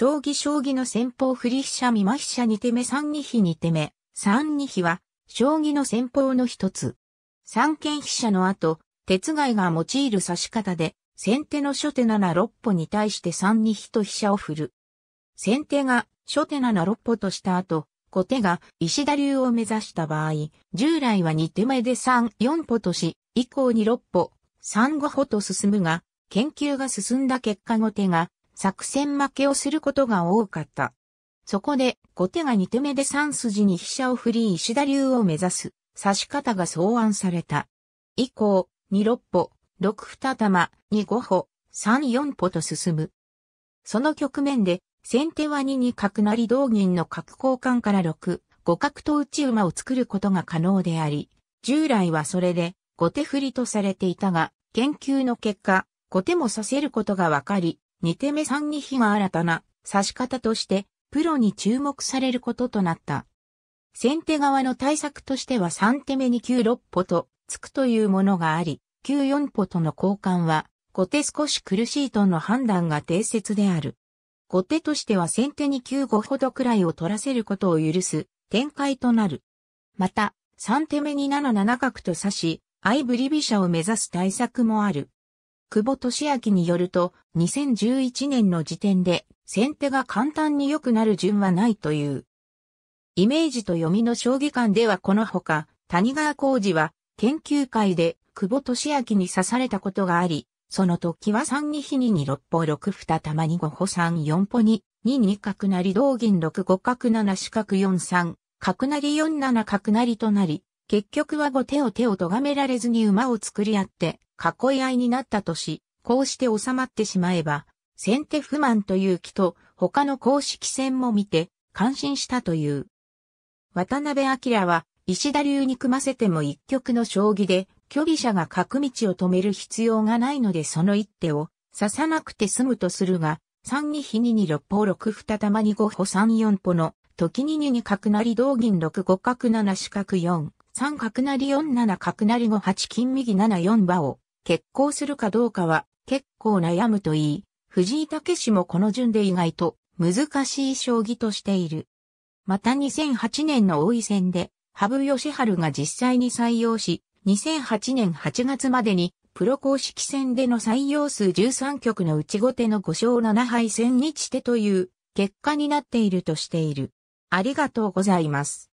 将棋将棋の先方振り飛車見間飛車二手目三二飛二手目、三二飛は、将棋の先方の一つ。三間飛車の後、鉄外が用いる指し方で、先手の初手7六歩に対して三二飛と飛車を振る。先手が初手7六歩とした後、後手が石田流を目指した場合、従来は二手目で三四歩とし、以降に六歩、三五歩と進むが、研究が進んだ結果後手が作戦負けをすることが多かった。そこで、後手が二手目で三筋に飛車を振り石田流を目指す、指し方が草案された。以降、二六歩、六二玉、二五歩、三四歩と進む。その局面で、先手は二に角成同銀の角交換から六、五角と内馬を作ることが可能であり、従来はそれで、後手振りとされていたが、研究の結果、後手もさせることが分かり、2手目3二比が新たな指し方としてプロに注目されることとなった。先手側の対策としては3手目に9六歩と突くというものがあり、9四歩との交換は後手少し苦しいとの判断が定説である。後手としては先手に9五ほどくらいを取らせることを許す展開となる。また、3手目に7七角と指し、相振り飛車を目指す対策もある。久保俊明によると、2011年の時点で、先手が簡単に良くなる順はないという。イメージと読みの将棋館ではこのほか、谷川浩二は、研究会で、久保俊明に刺されたことがあり、その時は3二比2に6歩6二玉に5歩3 4歩2、2二角成同銀6五角7四角4三、角成り4七角成となり、結局は後手を手を咎められずに馬を作り合って、囲い合いになったとし、こうして収まってしまえば、先手不満という気と他の公式戦も見て、感心したという。渡辺明は、石田流に組ませても一局の将棋で、虚偽者が角道を止める必要がないのでその一手を刺さなくて済むとするが、3二比2に六歩6二玉に五歩3四歩の、時に2に角成同銀六五角七四角四、三角成四七角成五八金右七四馬を、決行するかどうかは結構悩むといい、藤井武氏もこの順で意外と難しい将棋としている。また2008年の王位戦で、羽生善治が実際に採用し、2008年8月までにプロ公式戦での採用数13局のうち後手の5勝7敗戦に0て日手という結果になっているとしている。ありがとうございます。